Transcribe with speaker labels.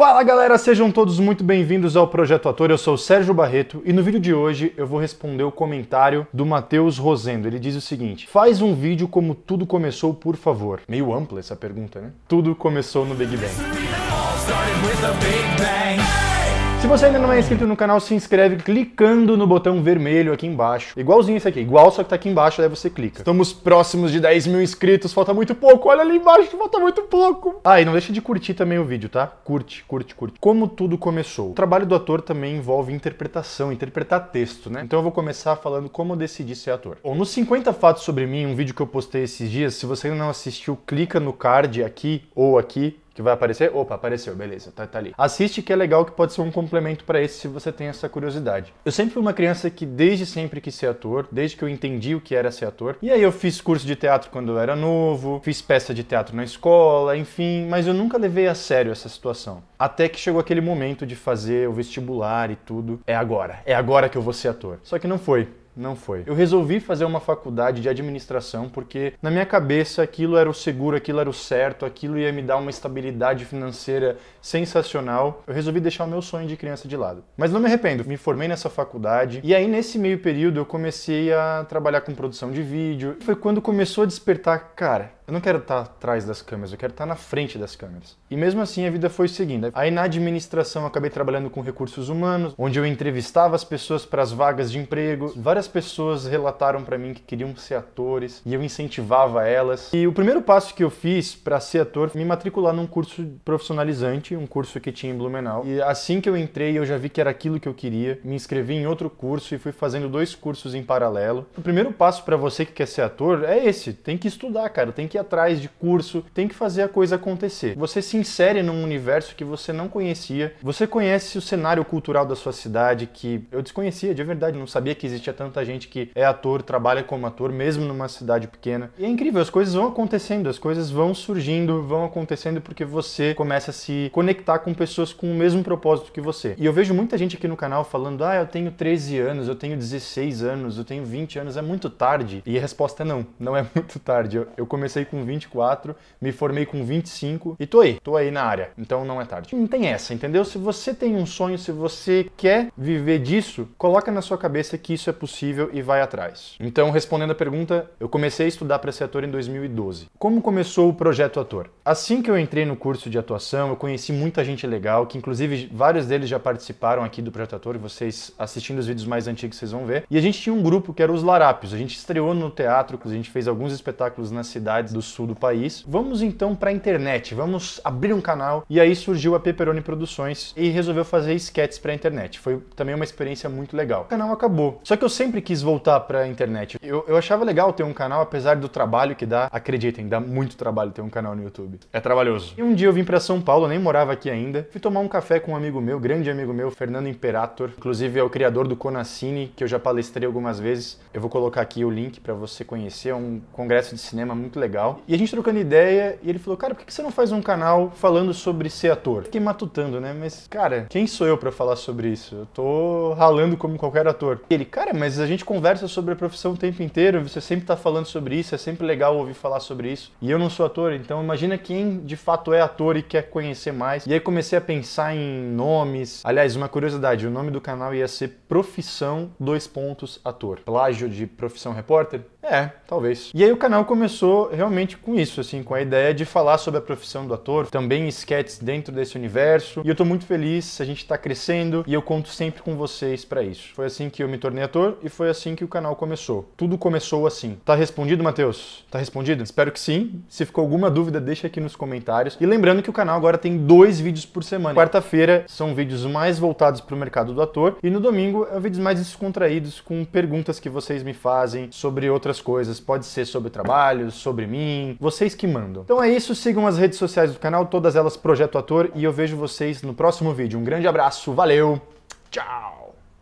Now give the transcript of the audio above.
Speaker 1: Fala galera, sejam todos muito bem-vindos ao Projeto Ator. Eu sou o Sérgio Barreto e no vídeo de hoje eu vou responder o comentário do Matheus Rosendo. Ele diz o seguinte: Faz um vídeo como tudo começou, por favor. Meio ampla essa pergunta, né? Tudo começou no Big Bang. Se você ainda não é inscrito no canal, se inscreve clicando no botão vermelho aqui embaixo. Igualzinho esse aqui, igual só que tá aqui embaixo, aí você clica. Estamos próximos de 10 mil inscritos, falta muito pouco. Olha ali embaixo, falta muito pouco. Ah, e não deixa de curtir também o vídeo, tá? Curte, curte, curte. Como tudo começou. O trabalho do ator também envolve interpretação, interpretar texto, né? Então eu vou começar falando como eu decidi ser ator. Bom, nos 50 fatos sobre mim, um vídeo que eu postei esses dias, se você ainda não assistiu, clica no card aqui ou aqui que vai aparecer. Opa, apareceu, beleza, tá, tá ali. Assiste que é legal que pode ser um complemento para esse se você tem essa curiosidade. Eu sempre fui uma criança que desde sempre quis ser ator, desde que eu entendi o que era ser ator. E aí eu fiz curso de teatro quando eu era novo, fiz peça de teatro na escola, enfim, mas eu nunca levei a sério essa situação. Até que chegou aquele momento de fazer o vestibular e tudo. É agora, é agora que eu vou ser ator. Só que não foi. Não foi. Eu resolvi fazer uma faculdade de administração porque na minha cabeça aquilo era o seguro, aquilo era o certo, aquilo ia me dar uma estabilidade financeira sensacional. Eu resolvi deixar o meu sonho de criança de lado. Mas não me arrependo, me formei nessa faculdade e aí nesse meio período eu comecei a trabalhar com produção de vídeo. Foi quando começou a despertar, cara, eu não quero estar tá atrás das câmeras, eu quero estar tá na frente das câmeras. E mesmo assim a vida foi seguindo. Aí na administração eu acabei trabalhando com recursos humanos, onde eu entrevistava as pessoas para as vagas de emprego. Várias pessoas relataram para mim que queriam ser atores e eu incentivava elas. E o primeiro passo que eu fiz para ser ator foi me matricular num curso profissionalizante, um curso que tinha em Blumenau. E assim que eu entrei, eu já vi que era aquilo que eu queria. Me inscrevi em outro curso e fui fazendo dois cursos em paralelo. O primeiro passo para você que quer ser ator é esse, tem que estudar, cara, tem que atrás de curso, tem que fazer a coisa acontecer. Você se insere num universo que você não conhecia, você conhece o cenário cultural da sua cidade, que eu desconhecia de verdade, não sabia que existia tanta gente que é ator, trabalha como ator, mesmo numa cidade pequena. E é incrível, as coisas vão acontecendo, as coisas vão surgindo, vão acontecendo porque você começa a se conectar com pessoas com o mesmo propósito que você. E eu vejo muita gente aqui no canal falando: ah, eu tenho 13 anos, eu tenho 16 anos, eu tenho 20 anos, é muito tarde. E a resposta é não, não é muito tarde. Eu, eu comecei com 24, me formei com 25 e tô aí, tô aí na área. Então não é tarde. Não tem essa, entendeu? Se você tem um sonho, se você quer viver disso, coloca na sua cabeça que isso é possível e vai atrás. Então, respondendo a pergunta, eu comecei a estudar para ser ator em 2012. Como começou o projeto ator? Assim que eu entrei no curso de atuação, eu conheci muita gente legal, que inclusive vários deles já participaram aqui do projeto ator, vocês assistindo os vídeos mais antigos vocês vão ver. E a gente tinha um grupo que era os Larápios. A gente estreou no teatro, a gente fez alguns espetáculos nas cidades do do sul do país. Vamos então para a internet, vamos abrir um canal. E aí surgiu a Pepperoni Produções e resolveu fazer sketches para a internet. Foi também uma experiência muito legal. O canal acabou. Só que eu sempre quis voltar para a internet. Eu, eu achava legal ter um canal, apesar do trabalho que dá. Acreditem, dá muito trabalho ter um canal no YouTube. É trabalhoso. E um dia eu vim para São Paulo, nem morava aqui ainda. Fui tomar um café com um amigo meu, grande amigo meu, Fernando Imperator. Inclusive é o criador do Conacine, que eu já palestrei algumas vezes. Eu vou colocar aqui o link para você conhecer. É um congresso de cinema muito legal legal. E a gente trocando ideia e ele falou: Cara, por que você não faz um canal falando sobre ser ator? Fiquei matutando, né? Mas, cara, quem sou eu para falar sobre isso? Eu tô ralando como qualquer ator. E ele, cara, mas a gente conversa sobre a profissão o tempo inteiro, você sempre tá falando sobre isso, é sempre legal ouvir falar sobre isso. E eu não sou ator, então imagina quem de fato é ator e quer conhecer mais. E aí comecei a pensar em nomes. Aliás, uma curiosidade: o nome do canal ia ser Profissão Dois Pontos Ator. Plágio de profissão repórter? É, talvez. E aí o canal começou realmente realmente com isso, assim, com a ideia de falar sobre a profissão do ator, também esquetes dentro desse universo. E eu tô muito feliz, a gente tá crescendo e eu conto sempre com vocês para isso. Foi assim que eu me tornei ator e foi assim que o canal começou. Tudo começou assim. Tá respondido, Matheus? Tá respondido? Espero que sim. Se ficou alguma dúvida, deixa aqui nos comentários. E lembrando que o canal agora tem dois vídeos por semana. Quarta-feira são vídeos mais voltados para o mercado do ator e no domingo é vídeos mais descontraídos com perguntas que vocês me fazem sobre outras coisas. Pode ser sobre trabalho, sobre mim mim. Vocês que mandam. Então é isso, sigam as redes sociais do canal, todas elas Projeto Ator, e eu vejo vocês no próximo vídeo. Um grande abraço, valeu, tchau!